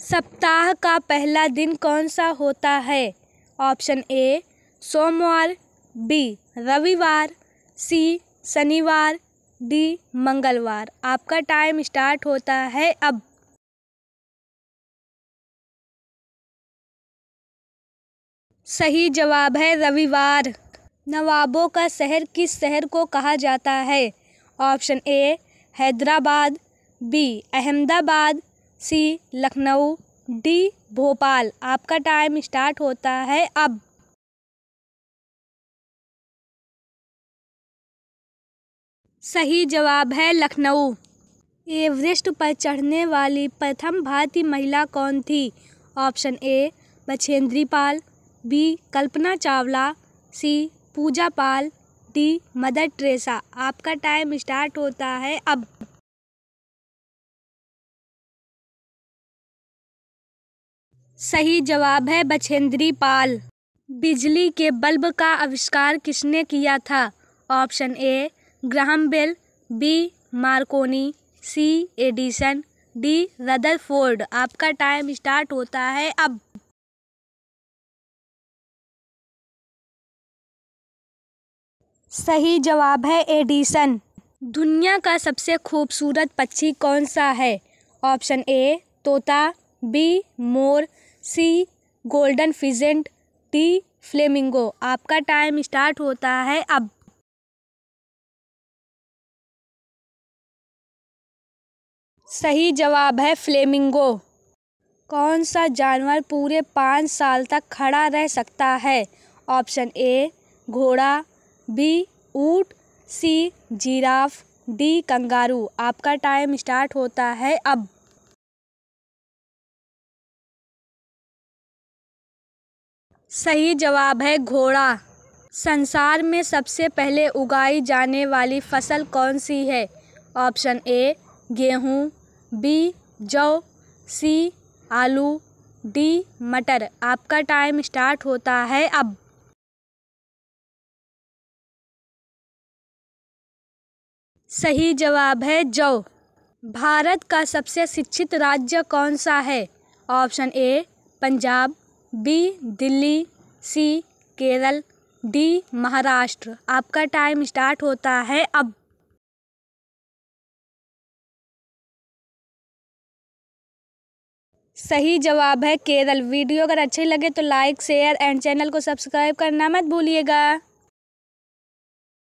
सप्ताह का पहला दिन कौन सा होता है ऑप्शन ए सोमवार बी रविवार सी शनिवार डी मंगलवार आपका टाइम स्टार्ट होता है अब सही जवाब है रविवार नवाबों का शहर किस शहर को कहा जाता है option A Hyderabad B Ahmedabad C Lucknow D Bhopal आपका टाइम स्टार्ट होता है अब सही जवाब है लखनऊ एवरेस्ट पर चढ़ने वाली प्रथम भारतीय महिला कौन थी option A Bachendri Pal B Kalpana Chawla C Puja Pal D Mother Teresa आपका टाइम स्टार्ट होता है अब सही जवाब है बछेंद्री पाल बिजली के बल्ब का आविष्कार किसने किया था option A Graham Bell B Marconi C Edison D Rutherford आपका टाइम स्टार्ट होता है अब सही जवाब है एडिसन दुनिया का सबसे खूबसूरत पक्षी कौन सा है ऑप्शन ए तोता बी मोर C golden pheasant D flamingo आपका टाइम स्टार्ट होता है अब सही जवाब है फ्लेमिंगो कौन सा जानवर पूरे पाँच साल तक खड़ा रह सकता है ऑप्शन ए घोड़ा बी ऊट सी जिराफ डी कंगारू आपका टाइम स्टार्ट होता है अब सही जवाब है घोड़ा संसार में सबसे पहले उगाई जाने वाली फसल कौन सी है ऑप्शन ए गेहूँ बी जौ सी आलू डी मटर आपका टाइम स्टार्ट होता है अब सही जवाब है जौ भारत का सबसे शिक्षित राज्य कौन सा है option A Punjab B Delhi C Kerala D Maharashtra आपका टाइम स्टार्ट होता है अब सही जवाब है केरल वीडियो अगर अच्छी लगे तो लाइक शेयर एंड चैनल को सब्सक्राइब करना मत भूलिएगा